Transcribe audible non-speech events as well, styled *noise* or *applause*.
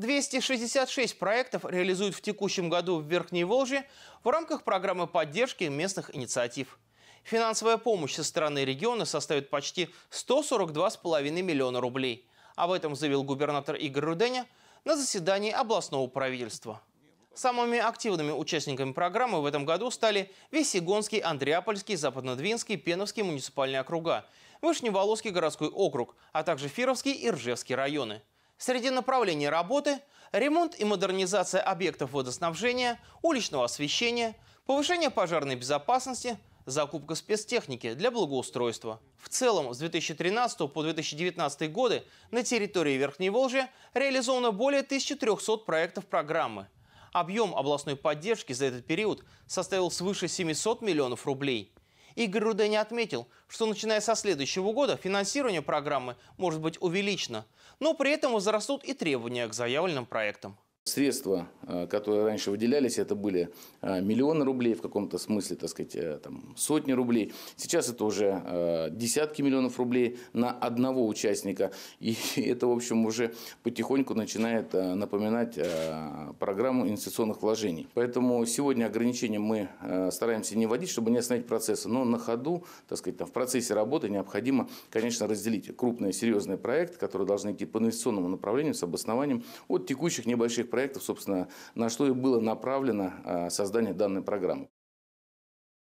266 проектов реализуют в текущем году в Верхней Волжье в рамках программы поддержки местных инициатив. Финансовая помощь со стороны региона составит почти 142,5 миллиона рублей. Об этом заявил губернатор Игорь Руденя на заседании областного правительства. Самыми активными участниками программы в этом году стали Весегонский, Андреапольский, Западнодвинский, Пеновский муниципальные округа, Вышневолосский городской округ, а также Фировский и Ржевский районы. Среди направлений работы – ремонт и модернизация объектов водоснабжения, уличного освещения, повышение пожарной безопасности, закупка спецтехники для благоустройства. В целом, с 2013 по 2019 годы на территории Верхней Волжи реализовано более 1300 проектов программы. Объем областной поддержки за этот период составил свыше 700 миллионов рублей. Игорь Рудени отметил, что начиная со следующего года финансирование программы может быть увеличено, но при этом возрастут и требования к заявленным проектам. Средства, э, которые раньше выделялись, это были э, миллионы рублей, в каком-то смысле, так сказать, э, там, сотни рублей. Сейчас это уже десятки миллионов рублей на одного участника. *laughs* И это, в общем, уже потихоньку начинает напоминать программу инвестиционных вложений. Поэтому сегодня ограничения мы стараемся не вводить, чтобы не остановить процессы. Но на ходу, так сказать, там, в процессе работы необходимо, конечно, разделить крупные серьезные проекты, которые должны идти по инвестиционному направлению с обоснованием от текущих небольших проектов проектов, собственно, на что и было направлено а, создание данной программы.